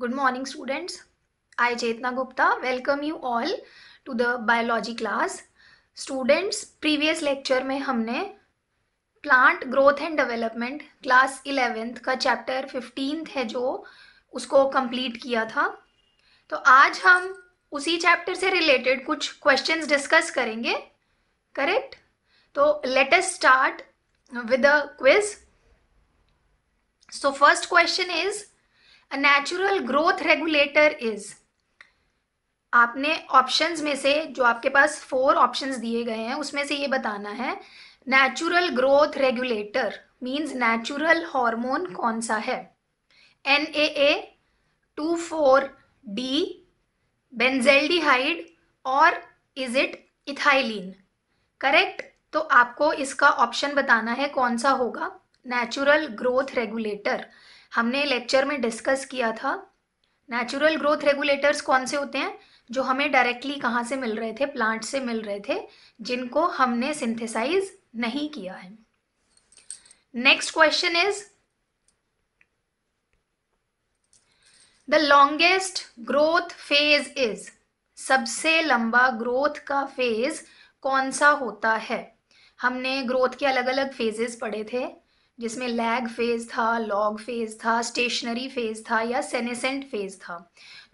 good morning students I Chetna Gupta welcome you all to the biology class students previous lecture में हमने plant growth and development class eleventh का chapter fifteenth है जो उसको complete किया था तो आज हम उसी चैप्टर से रिलेटेड कुछ क्वेश्चंस डिस्कस करेंगे करेक्ट तो let us start with a quiz so first question is a natural growth regulator is आपने ऑप्शंस में से जो आपके पास फोर ऑप्शंस दिए गए हैं उसमें से ये बताना है natural growth regulator means natural hormone कौन सा है N A A two four D benzaldehyde और इज इट इथाइलिन करेक्ट तो आपको इसका ऑप्शन बताना है कौन सा होगा नेचुरल ग्रोथ रेगुलेटर हमने लेक्चर में डिस्कस किया था नेचुरल ग्रोथ रेगुलेटर्स कौन से होते हैं जो हमें डायरेक्टली कहाँ से मिल रहे थे प्लांट से मिल रहे थे जिनको हमने सिंथेसाइज नहीं किया है next question is the longest growth phase is सबसे लंबा ग्रोथ का फेज कौन सा होता है हमने ग्रोथ के अलग अलग फेजेस पढ़े थे जिसमें लैग फेज़ था लॉग फेज़ था स्टेशनरी फेज़ था या सेनेसेंट फेज़ था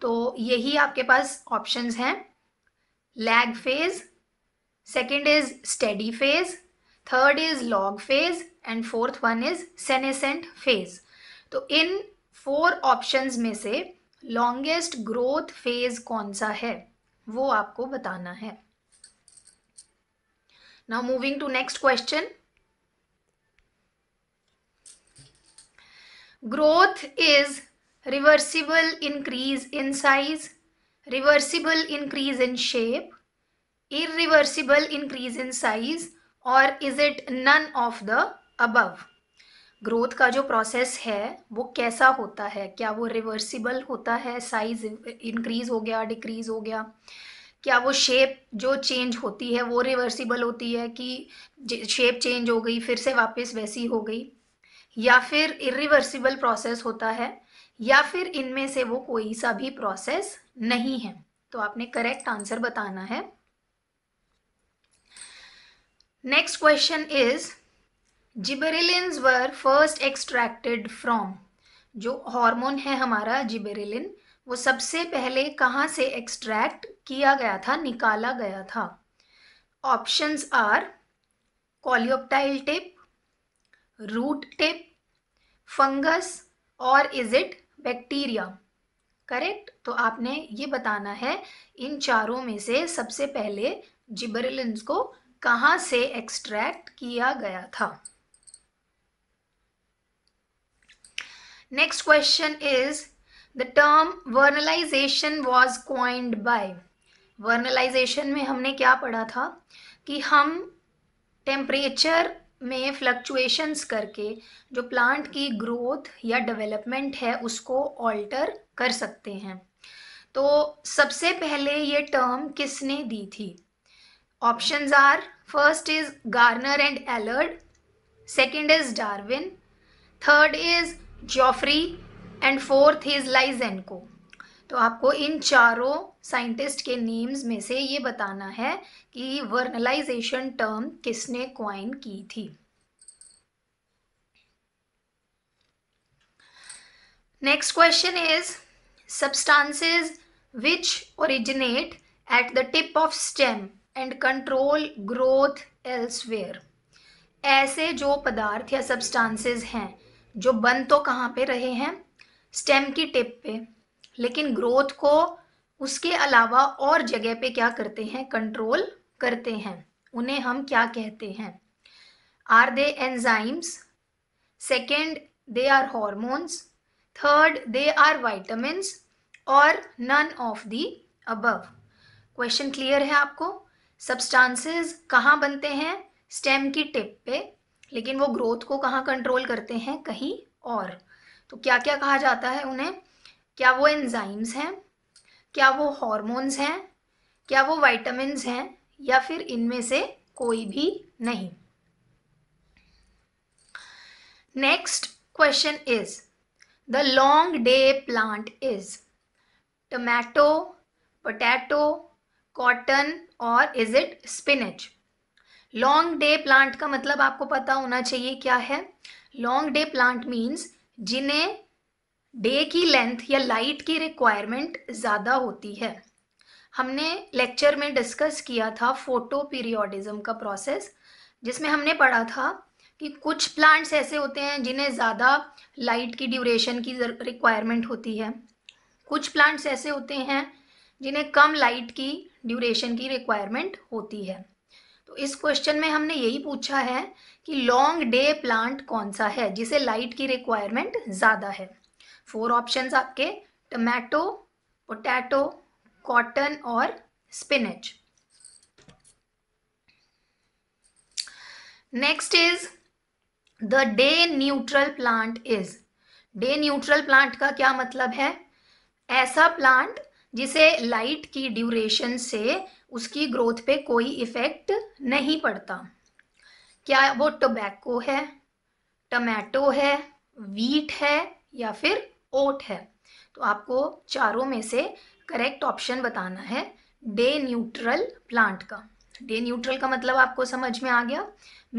तो यही आपके पास ऑप्शंस हैं lag phase second is steady phase third is log phase and fourth one is senescent phase तो इन फोर ऑप्शंस में से लॉन्गेस्ट ग्रोथ फेज़ कौन सा है वो आपको बताना है now moving to next question growth is reversible increase in size reversible increase in shape irreversible increase in size और is it none of the above growth का जो प्रोसेस है वो कैसा होता है क्या वो रिवर्सिबल होता है साइज इंक्रीज हो गया डिक्रीज हो गया क्या वो शेप जो चेंज होती है वो रिवर्सिबल होती है कि शेप चेंज हो गई फिर से वापस वैसी हो गई या फिर इरिवर्सिबल प्रोसेस होता है या फिर इनमें से वो कोई सा भी प्रोसेस नहीं है तो आपने करेक्ट आंसर बताना है next question is gibberellins were first extracted from जो हार्मोन है हमारा जिबेरिलिन वो सबसे पहले कहाँ से एक्सट्रैक्ट किया गया था निकाला गया था options are coleoptile tip root tip fungus और इज इट बैक्टीरिया करेक्ट तो आपने ये बताना है इन चारों में से सबसे पहले जिबरलिन्स को कहाँ से एक्सट्रैक्ट किया गया था next question is the term vernalization was coined by vernalization में हमने क्या पढ़ा था कि हम टेम्परेचर में फ्लक्चुएशंस करके जो प्लांट की ग्रोथ या डेवलपमेंट है उसको ऑल्टर कर सकते हैं तो सबसे पहले ये टर्म किसने दी थी options are first is Garner and Allard second is Darwin third is Jeffrey and fourth is Lysenko तो आपको इन चारों साइंटिस्ट के नेम्स में से ये बताना है कि वर्नलाइजेशन टर्म किसने क्वाइन की थी next question is substances which originate at the tip of stem and control growth elsewhere ऐसे जो पदार्थ या सब्सटेंसेस हैं जो बन तो कहाँ पे रहे हैं स्टेम की टिप पे लेकिन ग्रोथ को उसके अलावा और जगह पे क्या करते हैं कंट्रोल करते हैं उन्हें हम क्या कहते हैं are they enzymes second they are hormones third they are vitamins और none of the above question clear है आपको सब्सटांसेस कहाँ बनते हैं स्टेम की टिप पे लेकिन वो ग्रोथ को कहाँ कंट्रोल करते हैं कहीं और तो क्या क्या कहा जाता है उन्हें क्या वो एंजाइम्स हैं क्या वो हॉर्मोन्स हैं क्या वो वाइटामस हैं या फिर इनमें से कोई भी नहीं next question is the long day plant is tomato potato cotton और is it spinach long day plant का मतलब आपको पता होना चाहिए क्या है लॉन्ग डे प्लांट मीन्स जिन्हें डे की लेंथ या लाइट की रिक्वायरमेंट ज़्यादा होती है हमने लेक्चर में डिस्कस किया था फोटो पीरियोडिज्म का प्रोसेस जिसमें हमने पढ़ा था कि कुछ प्लांट्स ऐसे होते हैं जिन्हें ज़्यादा लाइट की ड्यूरेशन की रिक्वायरमेंट होती है कुछ प्लांट्स ऐसे होते हैं जिन्हें कम लाइट की ड्यूरेशन की रिक्वायरमेंट होती है तो इस क्वेश्चन में हमने यही पूछा है कि लॉन्ग डे प्लांट कौन सा है जिसे लाइट की रिक्वायरमेंट ज़्यादा है फोर ऑप्शंस आपके टमाटो पोटैटो कॉटन और spinach next is the day neutral plant is day neutral plant का क्या मतलब है ऐसा प्लांट जिसे लाइट की ड्यूरेशन से उसकी ग्रोथ पे कोई इफेक्ट नहीं पड़ता क्या वो टोबैको है टमाटो है वीट है या फिर ओट है तो आपको चारों में से करेक्ट ऑप्शन बताना है डे न्यूट्रल प्लांट का डे न्यूट्रल का मतलब आपको समझ में आ गया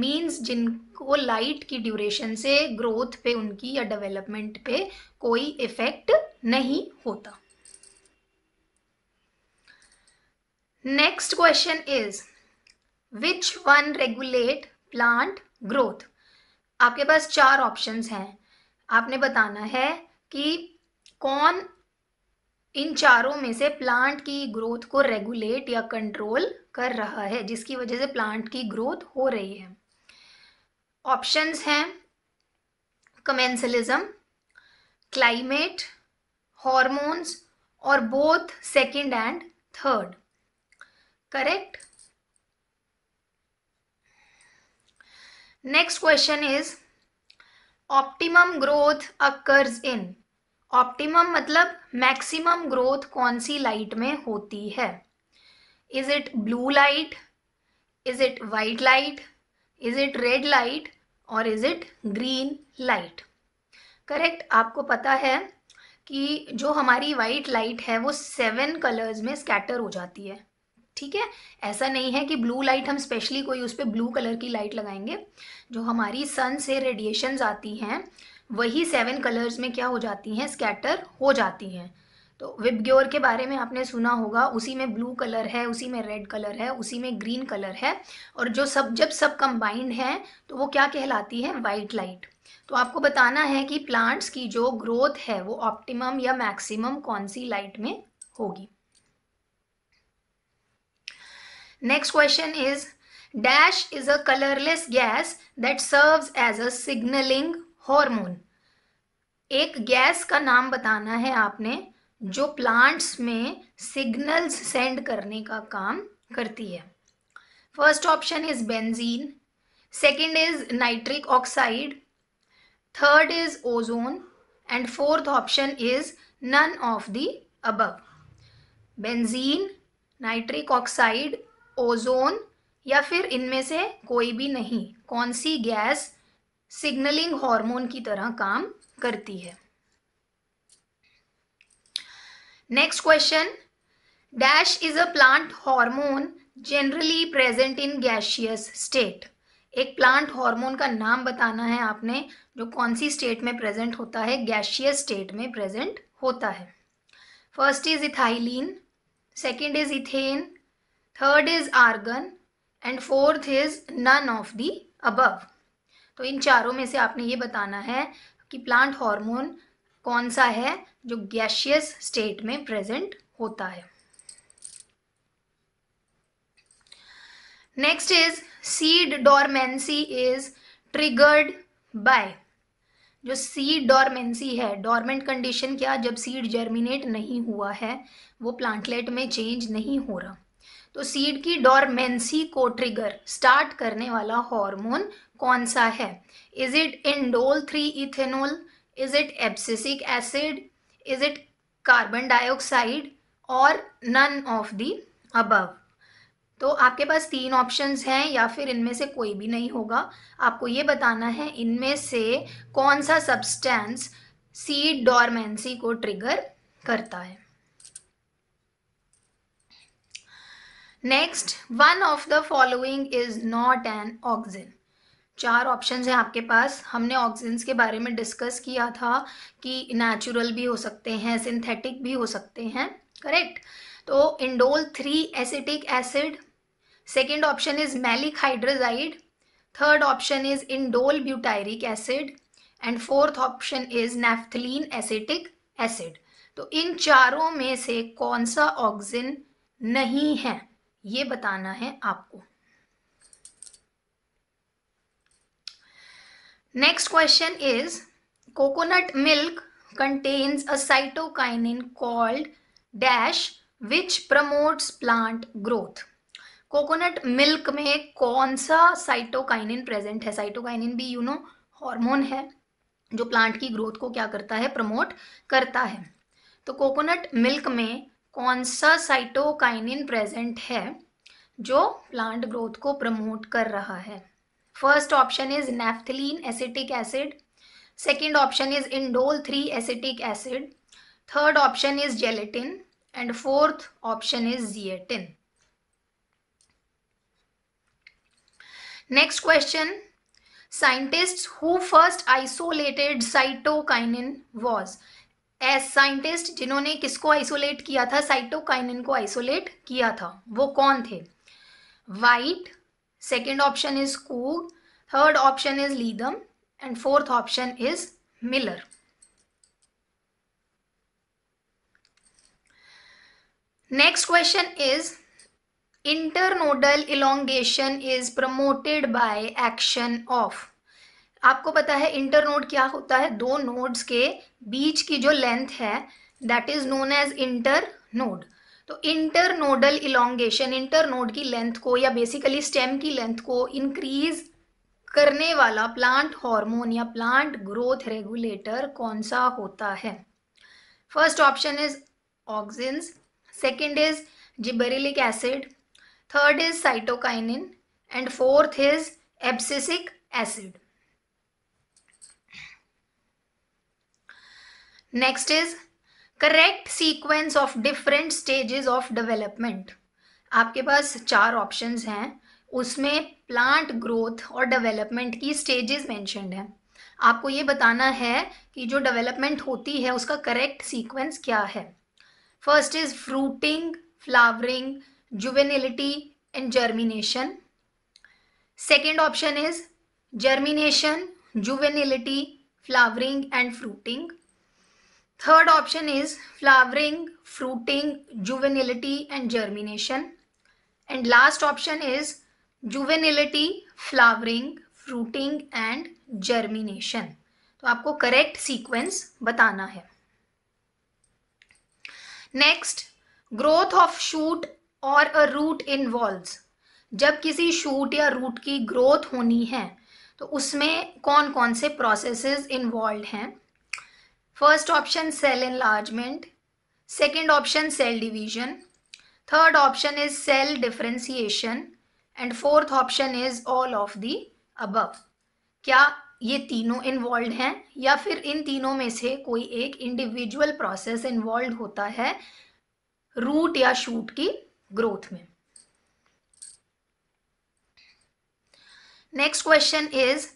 मीन्स जिनको लाइट की ड्यूरेशन से ग्रोथ पे उनकी या डेवलपमेंट पे कोई इफेक्ट नहीं होता next question is which one regulate plant growth आपके पास चार ऑप्शंस हैं आपने बताना है कि कौन इन चारों में से प्लांट की ग्रोथ को रेगुलेट या कंट्रोल कर रहा है जिसकी वजह से प्लांट की ग्रोथ हो रही है ऑप्शंस हैं कमेंसलिज्म क्लाइमेट हॉर्मोन्स और both second and third correct next question is optimum growth occurs in optimum मतलब मैक्सिमम ग्रोथ कौन सी लाइट में होती है is it blue light is it white light is it red light और is it green light correct आपको पता है कि जो हमारी वाइट लाइट है वो सेवन कलर्स में स्कैटर हो जाती है ठीक है ऐसा नहीं है कि ब्लू लाइट हम स्पेशली कोई उस पर ब्लू कलर की लाइट लगाएंगे जो हमारी सन से रेडिएशन आती हैं वही सेवन कलर्स में क्या हो जाती हैं स्कैटर हो जाती हैं तो विबग्योर के बारे में आपने सुना होगा उसी में ब्लू कलर है उसी में रेड कलर है उसी में ग्रीन कलर है और जो सब जब सब कंबाइंड है तो वो क्या कहलाती है वाइट लाइट तो आपको बताना है कि प्लांट्स की जो ग्रोथ है वो ऑप्टिमम या मैक्सिमम कौन सी लाइट में होगी next question is dash is a colourless gas that serves as a signalling hormone एक गैस का नाम बताना है आपने जो प्लांट्स में सिग्नल्स सेंड करने का काम करती है first option is benzene second is nitric oxide third is ozone and fourth option is none of the above benzene nitric oxide ozone या फिर इनमें से कोई भी नहीं कौन सी गैस सिग्नलिंग हार्मोन की तरह काम करती है next question dash is a plant hormone generally present in gaseous state एक प्लांट हार्मोन का नाम बताना है आपने जो कौन सी स्टेट में प्रेजेंट होता है गैशियस स्टेट में प्रेजेंट होता है first is ethylene second is ethane third is argon and fourth is none of the above तो इन चारों में से आपने ये बताना है कि प्लांट हार्मोन कौन सा है जो गैशियस स्टेट में प्रेजेंट होता है next is seed dormancy is triggered by जो सीड डॉर्मेंसी है डॉर्मेंट कंडीशन क्या जब सीड जर्मिनेट नहीं हुआ है वो प्लांटलेट में चेंज नहीं हो रहा तो सीड की डॉर्मेंसी को ट्रिगर स्टार्ट करने वाला हार्मोन कौन सा है is it indole three ethanol is it abscisic acid is it carbon dioxide और नन ऑफ दी अबव तो आपके पास तीन ऑप्शंस हैं या फिर इनमें से कोई भी नहीं होगा आपको ये बताना है इनमें से कौन सा सब्सटेंस सीड डॉर्मेंसी को ट्रिगर करता है next one of the following is not an auxin चार ऑप्शंस हैं आपके पास हमने ऑक्सीजन्स के बारे में डिस्कस किया था कि नेचुरल भी हो सकते हैं सिंथेटिक भी हो सकते हैं करेक्ट तो indole three acetic acid second option is maleic hydrazide third option is indole butyric acid and fourth option is naphthalene acetic acid तो इन चारों में से कौन सा ऑक्सीजन नहीं है ये बताना है आपको next question is coconut milk contains a cytokinin called dash which promotes plant growth coconut milk में कौन सा साइटोकाइनिन प्रेजेंट है साइटोकाइनिन भी यू नो हार्मोन है जो प्लांट की ग्रोथ को क्या करता है प्रमोट करता है तो कोकोनट मिल्क में कौन सा साइटोकाइनिन प्रेजेंट है जो प्लांट ग्रोथ को प्रमोट कर रहा है first option is naphthalene acetic acid second option is indole three acetic acid third option is gelatin and fourth option is zeatin next question scientist who first isolated cytokinin was as scientist जिन्होंने किसको isolate किया था cytokinin को isolate किया था वो कौन थे White second option is Skoog third option is Letham and fourth option is Miller next question is internodal elongation is promoted by action of आपको पता है इंटर नोड क्या होता है दो नोड्स के बीच की जो लेंथ है that is known as internode तो internodal elongation internode की लेंथ को या बेसिकली स्टेम की लेंथ को इंक्रीज करने वाला प्लांट हार्मोन या प्लांट ग्रोथ रेगुलेटर कौन सा होता है first option is auxins second is gibberellic acid third is cytokinin and fourth is abscisic acid next is correct sequence of different stages of development आपके पास चार ऑप्शंस हैं उसमें प्लांट ग्रोथ और डेवलपमेंट की स्टेजेस मैंशनड हैं आपको ये बताना है कि जो डेवलपमेंट होती है उसका करेक्ट सीक्वेंस क्या है first is fruiting flowering juvenility and germination second option is germination juvenility flowering and fruiting third option is flowering fruiting juvenility and germination and last option is juvenility flowering fruiting and germination तो आपको correct sequence बताना है next growth of shoot और अ root इन जब किसी shoot या root की growth होनी है तो उसमें कौन कौन से प्रोसेसेस इन्वॉल्व हैं first option cell enlargement second option cell division third option is cell differentiation and fourth option is all of the above क्या ये तीनों इन्वॉल्व हैं या फिर इन तीनों में से कोई एक इंडिविजुअल प्रोसेस इन्वॉल्व होता है रूट या शूट की ग्रोथ में next question is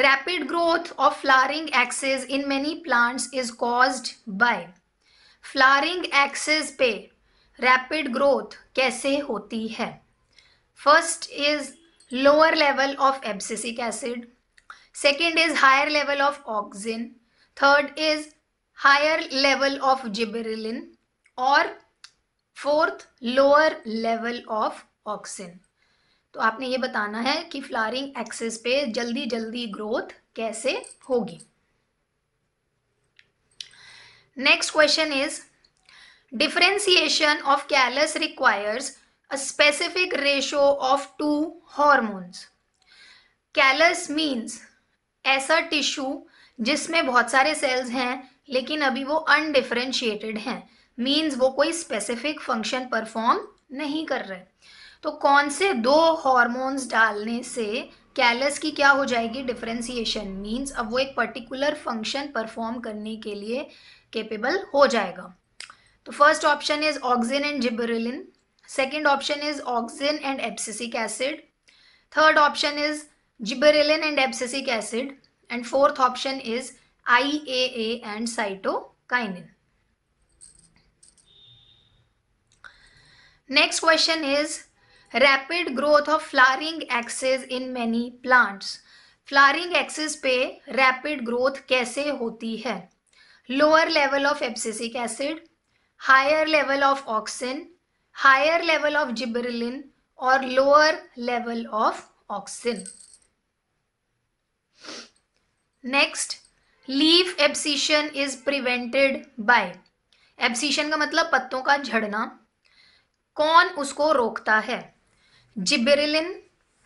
rapid growth of flowering axis in many plants is caused by flowering axis पे रैपिड ग्रोथ कैसे होती है first is lower level of abscisic acid second is higher level of auxin third is higher level of gibberellin और fourth lower level of auxin तो आपने ये बताना है कि फ्लारिंग एक्सेस पे जल्दी जल्दी ग्रोथ कैसे होगी next question is differentiation of callus requires a specific ratio of two hormones callus means ऐसा टिश्यू जिसमें बहुत सारे सेल्स हैं लेकिन अभी वो अनडिफ्रेंशिएटेड हैं मीन्स वो कोई स्पेसिफिक फंक्शन परफॉर्म नहीं कर रहे तो कौन से दो हॉर्मोन्स डालने से कैलस की क्या हो जाएगी डिफ्रेंसीशन मीन्स अब वो एक पर्टिकुलर फंक्शन परफॉर्म करने के लिए केपेबल हो जाएगा तो first option is auxin and gibberellin second option is auxin and abscisic acid third option is gibberellin and abscisic acid and fourth option is I A and cytokinin next question is rapid growth of flowering axis in many plants flowering axis पे rapid growth कैसे होती है lower level of abscisic acid higher level of auxin higher level of gibberellin और lower level of auxin next leaf abscission is prevented by abscission का मतलब पत्तों का झड़ना कौन उसको रोकता है gibberellin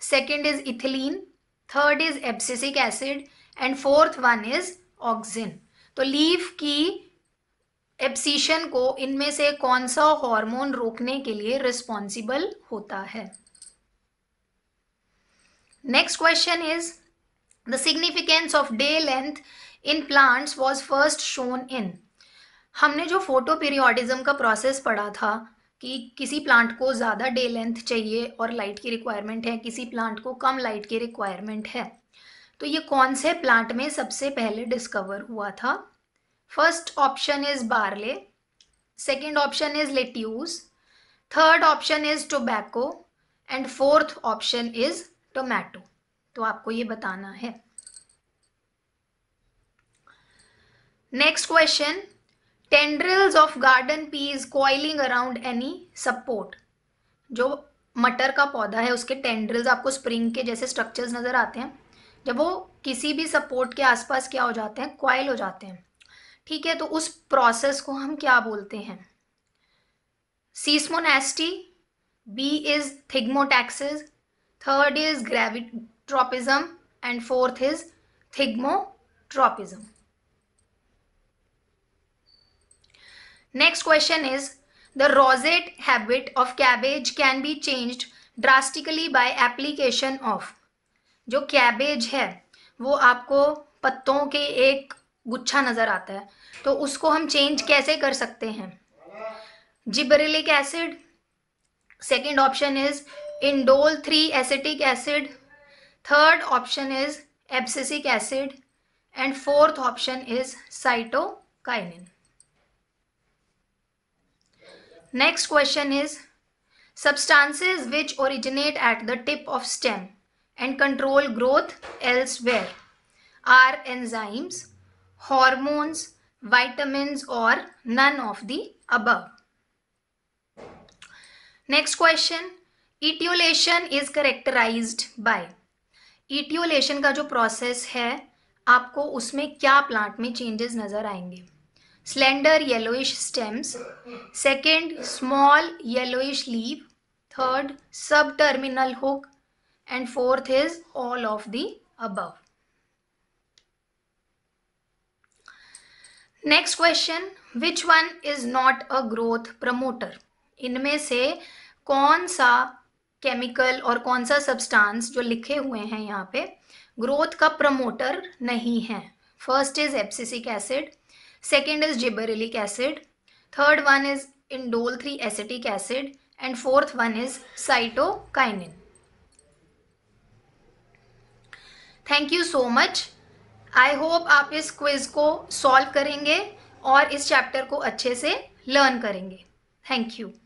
second is ethylene third is abscisic acid and fourth one is auxin तो लीफ की एप्सीशन को इनमें से कौन सा हार्मोन रोकने के लिए रिस्पॉन्सिबल होता है next question is the significance of day length in plants was first shown in हमने जो फोटो पीरियोडिज्म का प्रोसेस पढ़ा था कि किसी प्लांट को ज़्यादा डे लेंथ चाहिए और लाइट की रिक्वायरमेंट है किसी प्लांट को कम लाइट की रिक्वायरमेंट है तो ये कौन से प्लांट में सबसे पहले डिस्कवर हुआ था first option is barley second option is lettuce third option is tobacco and fourth option is tomato तो आपको ये बताना है next question tendrils of garden peas coiling around any support जो मटर का पौधा है उसके टेंड्रिल्स आपको स्प्रिंग के जैसे स्ट्रक्चर्स नज़र आते हैं जब वो किसी भी सपोर्ट के आसपास क्या हो जाते हैं क्वाइल हो जाते हैं ठीक है तो उस प्रोसेस को हम क्या बोलते हैं seismonasty B is thigmotaxis third is gravitropism and fourth is thigmotropism Next question is the rosette habit of cabbage can be changed drastically by application of जो कैबेज है वो आपको पत्तों के एक गुच्छा नज़र आता है तो उसको हम चेंज कैसे कर सकते हैं gibberellic acid second option is indole three acetic acid third option is abscisic acid and fourth option is cytokinin next question is substances which originate at the tip of stem and control growth else where are enzymes hormones vitamins और none of the above next question etiolation is characterize by etiolation का जो process है आपको उसमें क्या plant में changes नजर आएंगे slender yellowish stems second small yellowish leaf third subterminal hook and fourth is all of the above next question which one is not a growth promoter इनमें se kaun sa केमिकल और कौन सा substance जो लिखे हुए हैं यहाँ पे ग्रोथ का प्रमोटर नहीं है first is abscisic acid second is gibberellic acid third one is indole three acetic acid and fourth one is cytokinin thank you so much I hope आप इस क्विज को सॉल्व करेंगे और इस चैप्टर को अच्छे से लर्न करेंगे थैंक यू